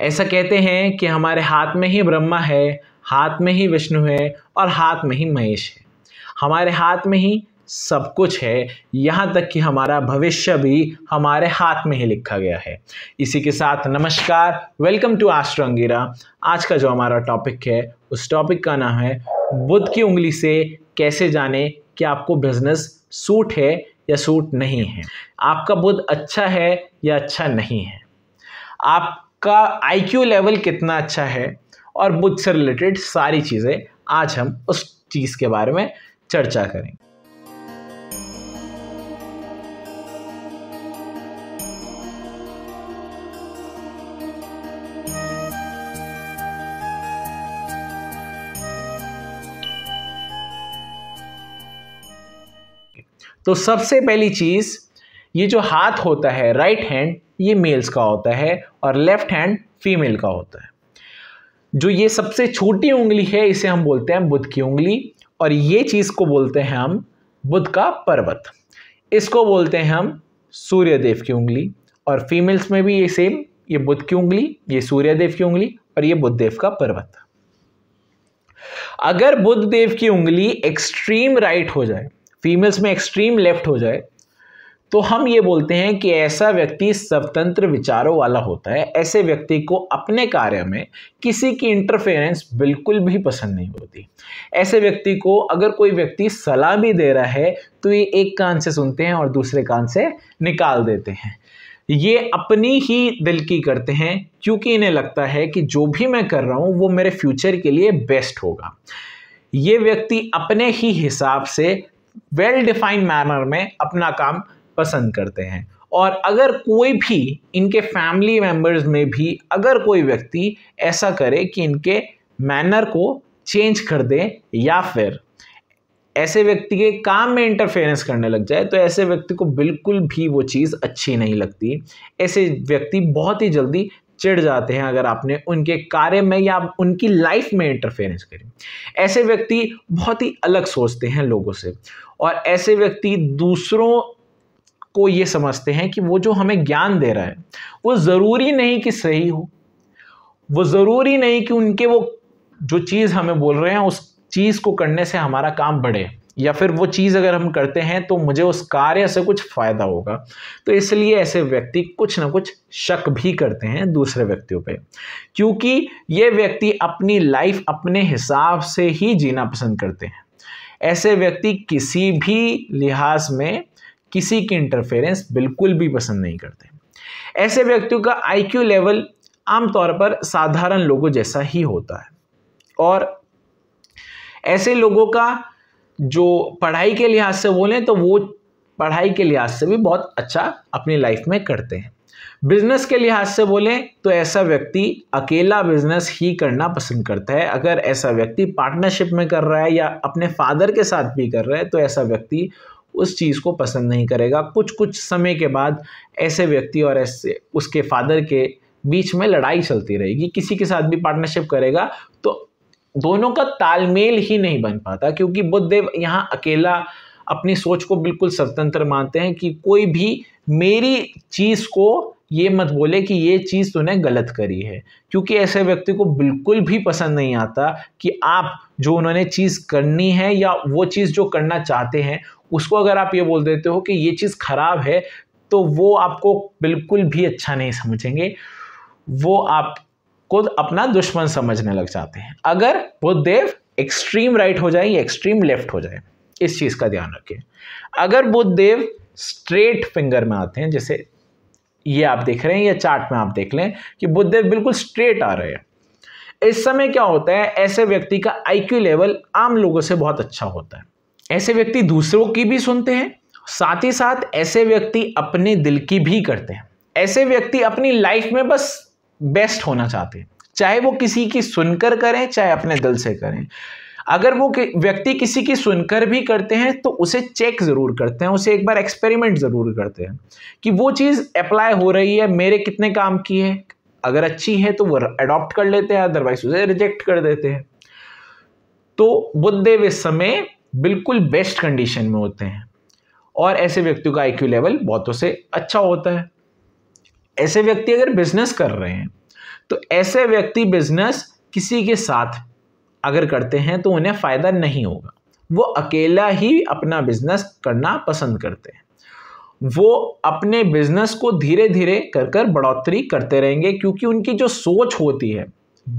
ऐसा कहते हैं कि हमारे हाथ में ही ब्रह्मा है हाथ में ही विष्णु है और हाथ में ही महेश है हमारे हाथ में ही सब कुछ है यहाँ तक कि हमारा भविष्य भी हमारे हाथ में ही लिखा गया है इसी के साथ नमस्कार वेलकम टू आस्ट्रो अंगीरा आज का जो हमारा टॉपिक है उस टॉपिक का नाम है बुद्ध की उंगली से कैसे जाने कि आपको बिजनेस सूट है या सूट नहीं है आपका बुद्ध अच्छा है या अच्छा नहीं है आप का आईक्यू लेवल कितना अच्छा है और बुद्ध से रिलेटेड सारी चीज़ें आज हम उस चीज़ के बारे में चर्चा करेंगे तो सबसे पहली चीज़ ये जो हाथ होता है राइट हैंड ये मेल्स का होता है और लेफ्ट हैंड फीमेल का होता है जो ये सबसे छोटी उंगली है इसे हम बोलते हैं बुद्ध की उंगली और ये चीज़ को बोलते हैं हम बुद्ध का पर्वत इसको बोलते हैं हम सूर्यदेव की उंगली और फीमेल्स में भी ये सेम ये बुद्ध की उंगली ये सूर्यदेव की उंगली और ये बुद्ध देव का पर्वत अगर बुद्ध देव की उंगली एक्सट्रीम राइट हो जाए फीमेल्स में एक्सट्रीम लेफ्ट हो जाए तो हम ये बोलते हैं कि ऐसा व्यक्ति स्वतंत्र विचारों वाला होता है ऐसे व्यक्ति को अपने कार्य में किसी की इंटरफेरेंस बिल्कुल भी पसंद नहीं होती ऐसे व्यक्ति को अगर कोई व्यक्ति सलाह भी दे रहा है तो ये एक कान से सुनते हैं और दूसरे कान से निकाल देते हैं ये अपनी ही दिल की करते हैं क्योंकि इन्हें लगता है कि जो भी मैं कर रहा हूँ वो मेरे फ्यूचर के लिए बेस्ट होगा ये व्यक्ति अपने ही हिसाब से वेल डिफाइंड मैनर में अपना काम पसंद करते हैं और अगर कोई भी इनके फैमिली मेम्बर्स में भी अगर कोई व्यक्ति ऐसा करे कि इनके मैनर को चेंज कर दे या फिर ऐसे व्यक्ति के काम में इंटरफेरेंस करने लग जाए तो ऐसे व्यक्ति को बिल्कुल भी वो चीज़ अच्छी नहीं लगती ऐसे व्यक्ति बहुत ही जल्दी चिढ़ जाते हैं अगर आपने उनके कार्य में या उनकी लाइफ में इंटरफेरेंस करी ऐसे व्यक्ति बहुत ही अलग सोचते हैं लोगों से और ऐसे व्यक्ति दूसरों को ये समझते हैं कि वो जो हमें ज्ञान दे रहा है वो ज़रूरी नहीं कि सही हो वो ज़रूरी नहीं कि उनके वो जो चीज़ हमें बोल रहे हैं उस चीज़ को करने से हमारा काम बढ़े या फिर वो चीज़ अगर हम करते हैं तो मुझे उस कार्य से कुछ फ़ायदा होगा तो इसलिए ऐसे व्यक्ति कुछ ना कुछ शक भी करते हैं दूसरे व्यक्तियों पे क्योंकि ये व्यक्ति अपनी लाइफ अपने हिसाब से ही जीना पसंद करते हैं ऐसे व्यक्ति किसी भी लिहाज में किसी की इंटरफेरेंस बिल्कुल भी पसंद नहीं करते ऐसे व्यक्तियों का आईक्यू लेवल आमतौर पर साधारण लोगों जैसा ही होता है और ऐसे लोगों का जो पढ़ाई के लिहाज से बोलें तो वो पढ़ाई के लिहाज से भी बहुत अच्छा अपनी लाइफ में करते हैं बिजनेस के लिहाज से बोलें तो ऐसा व्यक्ति अकेला बिजनेस ही करना पसंद करता है अगर ऐसा व्यक्ति पार्टनरशिप में कर रहा है या अपने फादर के साथ भी कर रहा है तो ऐसा व्यक्ति उस चीज़ को पसंद नहीं करेगा कुछ कुछ समय के बाद ऐसे व्यक्ति और ऐसे उसके फादर के बीच में लड़ाई चलती रहेगी किसी के साथ भी पार्टनरशिप करेगा तो दोनों का तालमेल ही नहीं बन पाता क्योंकि बुद्धदेव यहाँ अकेला अपनी सोच को बिल्कुल स्वतंत्र मानते हैं कि कोई भी मेरी चीज़ को ये मत बोले कि ये चीज़ तूने गलत करी है क्योंकि ऐसे व्यक्ति को बिल्कुल भी पसंद नहीं आता कि आप जो उन्होंने चीज़ करनी है या वो चीज़ जो करना चाहते हैं उसको अगर आप ये बोल देते हो कि ये चीज़ ख़राब है तो वो आपको बिल्कुल भी अच्छा नहीं समझेंगे वो आपको अपना दुश्मन समझने लग जाते हैं अगर वो देव एक्सट्रीम राइट हो जाए या एक्सट्रीम लेफ्ट हो जाए इस चीज़ का ध्यान रखें अगर बुद्ध देव स्ट्रेट फिंगर में आते हैं जैसे ये आप देख रहे हैं या चार्ट में आप देख लें कि बुद्ध देव बिल्कुल स्ट्रेट आ रहे हैं इस समय क्या होता है ऐसे व्यक्ति का आईक्यू लेवल आम लोगों से बहुत अच्छा होता है ऐसे व्यक्ति दूसरों की भी सुनते हैं साथ ही साथ ऐसे व्यक्ति अपने दिल की भी करते हैं ऐसे व्यक्ति अपनी लाइफ में बस बेस्ट होना चाहते हैं चाहे वो किसी की सुनकर करें चाहे अपने दिल से करें अगर वो कि, व्यक्ति किसी की सुनकर भी करते हैं तो उसे चेक ज़रूर करते हैं उसे एक बार एक्सपेरिमेंट ज़रूर करते हैं कि वो चीज़ अप्लाई हो रही है मेरे कितने काम की है अगर अच्छी हैं तो वो अडॉप्ट कर लेते हैं अदरवाइज उसे रिजेक्ट कर देते हैं तो बुद्धे वे समय बिल्कुल बेस्ट कंडीशन में होते हैं और ऐसे व्यक्तियों का आईक्यू लेवल बहुतों से अच्छा होता है ऐसे व्यक्ति अगर बिजनेस कर रहे हैं तो ऐसे व्यक्ति बिजनेस किसी के साथ अगर करते हैं तो उन्हें फ़ायदा नहीं होगा वो अकेला ही अपना बिजनेस करना पसंद करते हैं वो अपने बिजनेस को धीरे धीरे कर कर बढ़ोतरी करते रहेंगे क्योंकि उनकी जो सोच होती है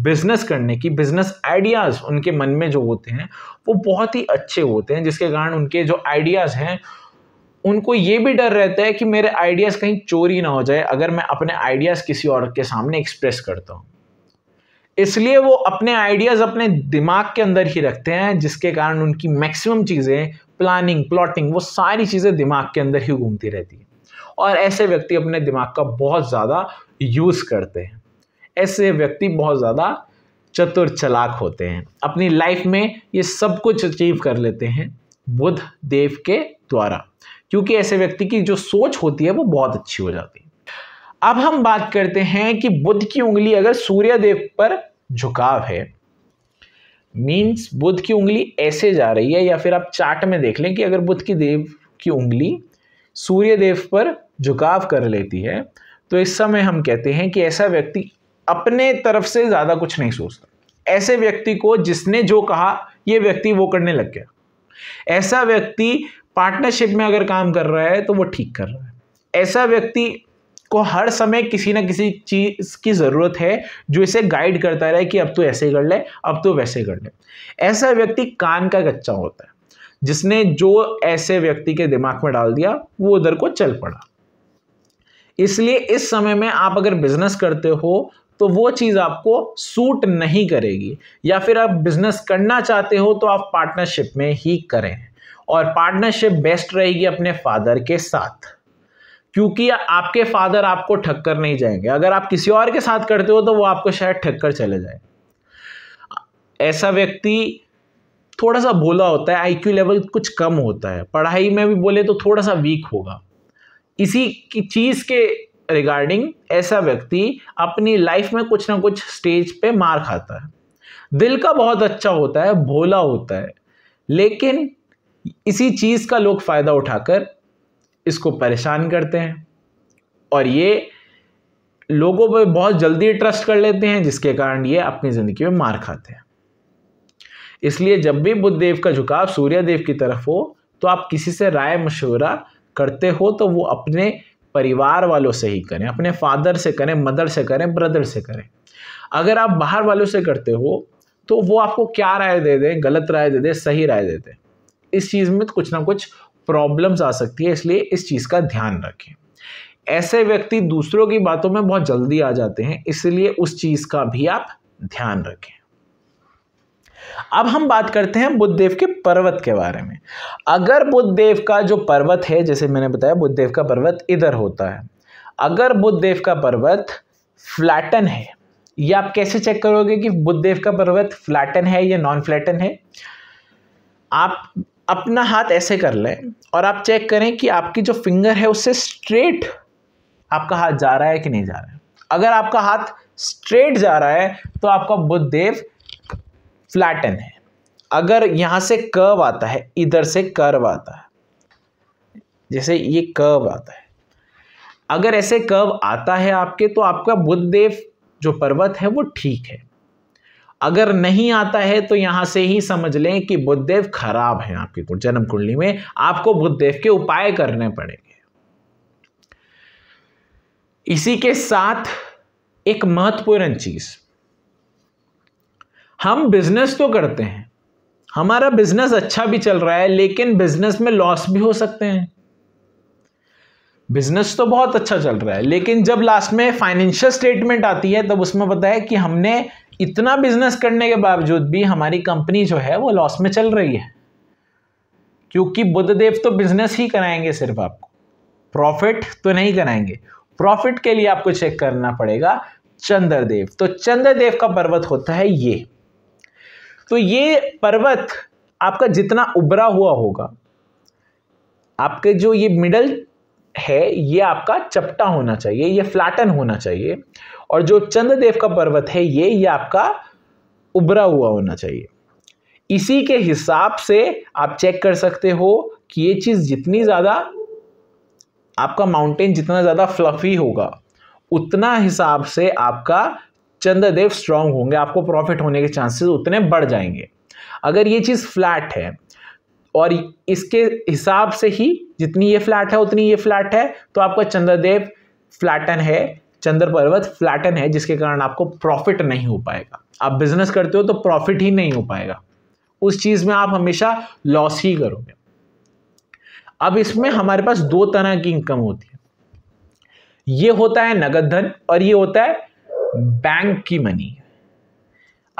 बिजनेस करने की बिजनेस आइडियाज़ उनके मन में जो होते हैं वो बहुत ही अच्छे होते हैं जिसके कारण उनके जो आइडियाज़ हैं उनको ये भी डर रहता है कि मेरे आइडियाज़ कहीं चोरी ना हो जाए अगर मैं अपने आइडियाज़ किसी और के सामने एक्सप्रेस करता हूँ इसलिए वो अपने आइडियाज़ अपने दिमाग के अंदर ही रखते हैं जिसके कारण उनकी मैक्सिमम चीज़ें प्लानिंग प्लॉटिंग वो सारी चीज़ें दिमाग के अंदर ही घूमती रहती है और ऐसे व्यक्ति अपने दिमाग का बहुत ज़्यादा यूज़ करते हैं ऐसे व्यक्ति बहुत ज़्यादा चतुर चलाक होते हैं अपनी लाइफ में ये सब कुछ अचीव कर लेते हैं बुद्ध देव के द्वारा क्योंकि ऐसे व्यक्ति की जो सोच होती है वो बहुत अच्छी हो जाती है अब हम बात करते हैं कि बुद्ध की उंगली अगर सूर्य देव पर झुकाव है मीन्स बुद्ध की उंगली ऐसे जा रही है या फिर आप चार्ट में देख लें कि अगर बुद्ध की देव की उंगली सूर्य देव पर झुकाव कर लेती है तो इस समय हम कहते हैं कि ऐसा व्यक्ति अपने तरफ से ज़्यादा कुछ नहीं सोचता ऐसे व्यक्ति को जिसने जो कहा ये व्यक्ति वो करने लग गया ऐसा व्यक्ति पार्टनरशिप में अगर काम कर रहा है तो वो ठीक कर रहा है ऐसा व्यक्ति को हर समय किसी ना किसी चीज़ की ज़रूरत है जो इसे गाइड करता रहे कि अब तो ऐसे कर ले अब तो वैसे कर ले ऐसा व्यक्ति कान का कच्चा होता है जिसने जो ऐसे व्यक्ति के दिमाग में डाल दिया वो उधर को चल पड़ा इसलिए इस समय में आप अगर बिजनेस करते हो तो वो चीज़ आपको सूट नहीं करेगी या फिर आप बिजनेस करना चाहते हो तो आप पार्टनरशिप में ही करें और पार्टनरशिप बेस्ट रहेगी अपने फादर के साथ क्योंकि आपके फादर आपको ठक्कर नहीं जाएंगे अगर आप किसी और के साथ करते हो तो वो आपको शायद ठक्कर चले जाए ऐसा व्यक्ति थोड़ा सा भोला होता है आईक्यू लेवल कुछ कम होता है पढ़ाई में भी बोले तो थोड़ा सा वीक होगा इसी की चीज़ के रिगार्डिंग ऐसा व्यक्ति अपनी लाइफ में कुछ ना कुछ स्टेज पे मार खाता है दिल का बहुत अच्छा होता है भोला होता है लेकिन इसी चीज़ का लोग फ़ायदा उठाकर इसको परेशान करते हैं और ये लोगों पर बहुत जल्दी ट्रस्ट कर लेते हैं जिसके कारण ये अपनी ज़िंदगी में मार खाते हैं इसलिए जब भी बुद्ध देव का झुकाव सूर्य देव की तरफ हो तो आप किसी से राय मशवरा करते हो तो वो अपने परिवार वालों से ही करें अपने फादर से करें मदर से करें ब्रदर से करें अगर आप बाहर वालों से करते हो तो वो आपको क्या राय दे दें गलत राय दे दें सही राय दे दें इस चीज़ में कुछ ना कुछ प्रॉब्लम्स आ सकती है इसलिए इस चीज़ का ध्यान रखें ऐसे व्यक्ति दूसरों की बातों में बहुत जल्दी आ जाते हैं इसलिए उस चीज़ का भी आप ध्यान रखें अब हम बात करते हैं बुद्धदेव के पर्वत के बारे में अगर बुद्धदेव का जो पर्वत है जैसे मैंने बताया बुद्धदेव का पर्वत इधर होता है अगर बुद्धदेव का पर्वत फ्लैटन है या आप कैसे चेक करोगे कि बुद्धदेव का पर्वत फ्लैटन है या नॉन फ्लैटन है आप अपना हाथ ऐसे कर लें और आप चेक करें कि आपकी जो फिंगर है उससे स्ट्रेट आपका हाथ जा रहा है कि नहीं जा रहा है अगर आपका हाथ स्ट्रेट जा रहा है तो आपका बुद्ध देव फ्लैटन है अगर यहाँ से कर्व आता है इधर से कर्व आता है जैसे ये कर्व आता है अगर ऐसे कर्व आता है आपके तो आपका बुद्ध देव जो पर्वत है वो ठीक है अगर नहीं आता है तो यहां से ही समझ लें कि बुद्धदेव खराब है आपकी तो जन्म कुंडली में आपको बुद्धदेव के उपाय करने पड़ेंगे इसी के साथ एक महत्वपूर्ण चीज हम बिजनेस तो करते हैं हमारा बिजनेस अच्छा भी चल रहा है लेकिन बिजनेस में लॉस भी हो सकते हैं बिजनेस तो बहुत अच्छा चल रहा है लेकिन जब लास्ट में फाइनेंशियल स्टेटमेंट आती है तब उसमें बताया कि हमने इतना बिजनेस करने के बावजूद भी हमारी कंपनी जो है वो लॉस में चल रही है क्योंकि बुद्ध देव तो बिजनेस ही कराएंगे सिर्फ आपको प्रॉफिट तो नहीं कराएंगे प्रॉफिट के लिए आपको चेक करना पड़ेगा चंद्रदेव तो चंद्रदेव का पर्वत होता है ये तो ये पर्वत आपका जितना उभरा हुआ होगा आपके जो ये मिडल है ये आपका चपटा होना चाहिए ये फ्लैटन होना चाहिए और जो चंद्रदेव का पर्वत है ये ये आपका उभरा हुआ होना चाहिए इसी के हिसाब से आप चेक कर सकते हो कि ये चीज़ जितनी ज़्यादा आपका माउंटेन जितना ज़्यादा फ्लफी होगा उतना हिसाब से आपका चंद्रदेव स्ट्रांग होंगे आपको प्रॉफिट होने के चांसेस उतने बढ़ जाएंगे अगर ये चीज़ फ्लैट है और इसके हिसाब से ही जितनी ये फ्लैट है उतनी ये फ्लैट है तो आपका चंद्रदेव फ्लैटन है चंद्र पर्वत फ्लैटन है जिसके कारण आपको प्रॉफिट नहीं हो पाएगा आप बिजनेस करते हो तो प्रॉफिट ही नहीं हो पाएगा उस चीज़ में आप हमेशा लॉस ही करोगे अब इसमें हमारे पास दो तरह की इनकम होती है ये होता है नगद धन और ये होता है बैंक की मनी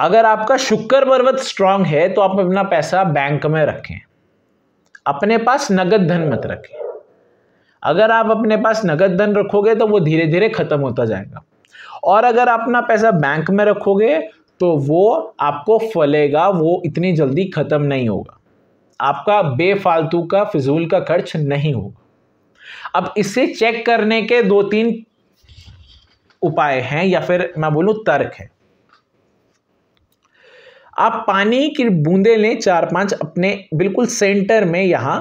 अगर आपका शुक्र पर्वत स्ट्रांग है तो आप अपना पैसा बैंक में रखें अपने पास नगद धन मत रखें अगर आप अपने पास नगद धन रखोगे तो वो धीरे धीरे ख़त्म होता जाएगा और अगर अपना पैसा बैंक में रखोगे तो वो आपको फलेगा वो इतनी जल्दी ख़त्म नहीं होगा आपका बेफालतू का फिजूल का खर्च नहीं होगा अब इसे चेक करने के दो तीन उपाय हैं या फिर मैं बोलूँ तर्क है आप पानी की बूंदें लें चार पांच अपने बिल्कुल सेंटर में यहाँ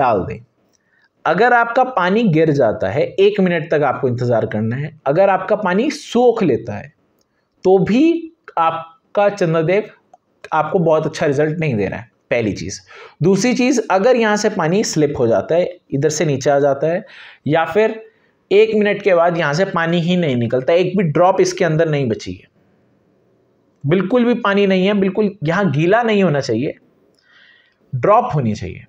डाल दें अगर आपका पानी गिर जाता है एक मिनट तक आपको इंतज़ार करना है अगर आपका पानी सोख लेता है तो भी आपका चंद्रदेव आपको बहुत अच्छा रिजल्ट नहीं दे रहा है पहली चीज़ दूसरी चीज़ अगर यहाँ से पानी स्लिप हो जाता है इधर से नीचे आ जाता है या फिर एक मिनट के बाद यहाँ से पानी ही नहीं निकलता एक भी ड्रॉप इसके अंदर नहीं बची है बिल्कुल भी पानी नहीं है बिल्कुल यहाँ गीला नहीं होना चाहिए ड्रॉप होनी चाहिए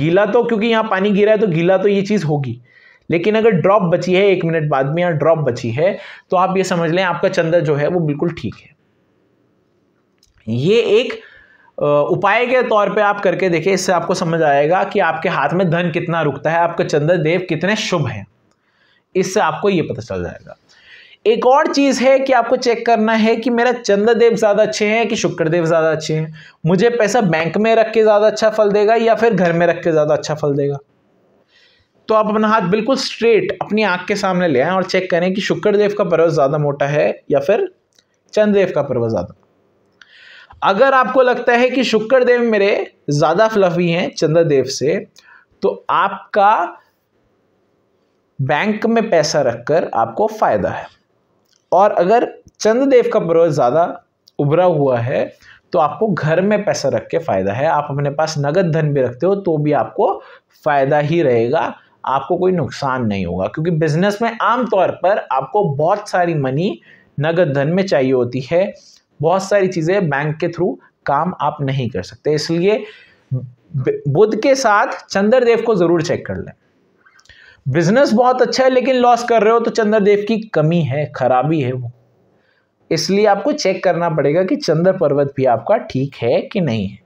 गीला तो क्योंकि यहाँ पानी गिरा है तो गीला तो ये चीज़ होगी लेकिन अगर ड्रॉप बची है एक मिनट बाद में यहाँ ड्रॉप बची है तो आप ये समझ लें आपका चंदा जो है वो बिल्कुल ठीक है ये एक उपाय के तौर पे आप करके देखिए इससे आपको समझ आएगा कि आपके हाथ में धन कितना रुकता है आपका चंद्र देव कितने शुभ हैं इससे आपको ये पता चल जाएगा एक और चीज़ है कि आपको चेक करना है कि मेरा चंद्रदेव ज़्यादा अच्छे हैं कि शुक्रदेव ज़्यादा अच्छे हैं मुझे पैसा बैंक में रख के ज़्यादा अच्छा फल देगा या फिर घर में रख के ज़्यादा अच्छा फल देगा तो आप अपना हाथ बिल्कुल स्ट्रेट अपनी आंख के सामने ले आए और चेक करें कि शुक्रदेव का पर्वत ज़्यादा मोटा है या फिर चंद्रदेव का पर्वत ज़्यादा अगर आपको लगता है कि शुक्रदेव मेरे ज़्यादा फ्लफी हैं चंद्रदेव से तो आपका बैंक में पैसा रखकर आपको फ़ायदा है और अगर चंद्रदेव का पर्वत ज़्यादा उभरा हुआ है तो आपको घर में पैसा रख के फ़ायदा है आप अपने पास नगद धन भी रखते हो तो भी आपको फ़ायदा ही रहेगा आपको कोई नुकसान नहीं होगा क्योंकि बिजनेस में आमतौर पर आपको बहुत सारी मनी नगद धन में चाहिए होती है बहुत सारी चीज़ें बैंक के थ्रू काम आप नहीं कर सकते इसलिए बुद्ध के साथ चंद्रदेव को ज़रूर चेक कर लें बिजनेस बहुत अच्छा है लेकिन लॉस कर रहे हो तो चंद्रदेव की कमी है खराबी है वो इसलिए आपको चेक करना पड़ेगा कि चंद्र पर्वत भी आपका ठीक है कि नहीं है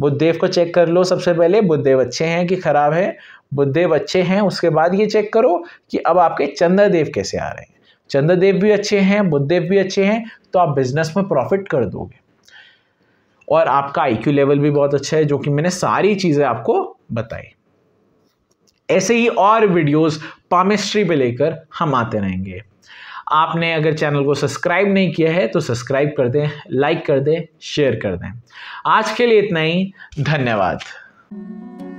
बुद्धदेव को चेक कर लो सबसे पहले बुद्धदेव अच्छे हैं कि खराब है बुद्धदेव अच्छे हैं उसके बाद ये चेक करो कि अब आपके चंद्रदेव कैसे आ रहे हैं चंद्रदेव भी अच्छे हैं बुद्धदेव भी अच्छे हैं तो आप बिजनेस में प्रॉफिट कर दोगे और आपका आईक्यू लेवल भी बहुत अच्छा है जो कि मैंने सारी चीज़ें आपको बताई ऐसे ही और वीडियोस पामिस्ट्री पे लेकर हम आते रहेंगे आपने अगर चैनल को सब्सक्राइब नहीं किया है तो सब्सक्राइब कर दें लाइक कर दें शेयर कर दें आज के लिए इतना ही धन्यवाद